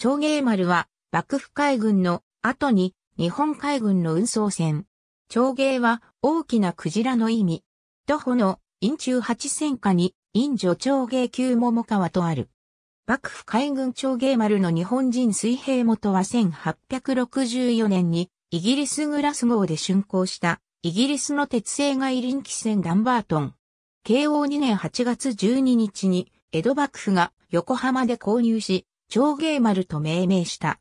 長芸丸は幕府海軍の後に日本海軍の運送船。長芸は大きなクジラの意味。徒歩の陰中八戦下に陰女長芸級桃川とある。幕府海軍長芸丸の日本人水平元は1864年にイギリスグラス号で竣工したイギリスの鉄製外輪機船ダンバートン。慶応2年8月12日に江戸幕府が横浜で購入し、長芸丸と命名した。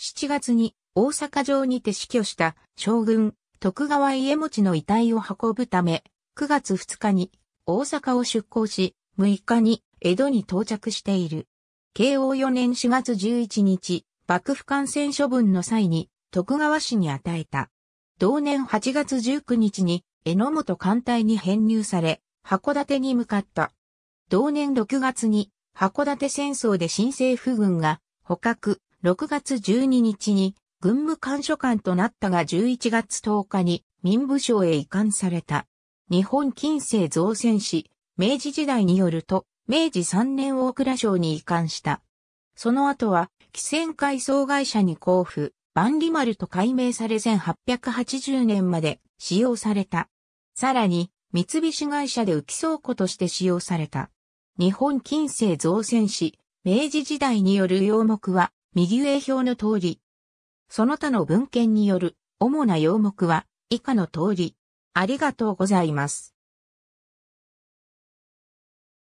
7月に大阪城にて死去した将軍徳川家持の遺体を運ぶため、9月2日に大阪を出港し、6日に江戸に到着している。慶応4年4月11日、幕府感染処分の際に徳川氏に与えた。同年8月19日に榎本艦隊に編入され、函館に向かった。同年6月に函館戦争で新政府軍が捕獲、6月12日に軍務官所官となったが11月10日に民部省へ移管された。日本近世造船史、明治時代によると、明治3年大蔵省に移管した。その後は、汽船改装会社に交付、万里丸と改名され1880年まで使用された。さらに、三菱会社で浮き倉庫として使用された。日本近世造船史、明治時代による要目は、右上表の通り。その他の文献による主な要目は、以下の通り。ありがとうございます。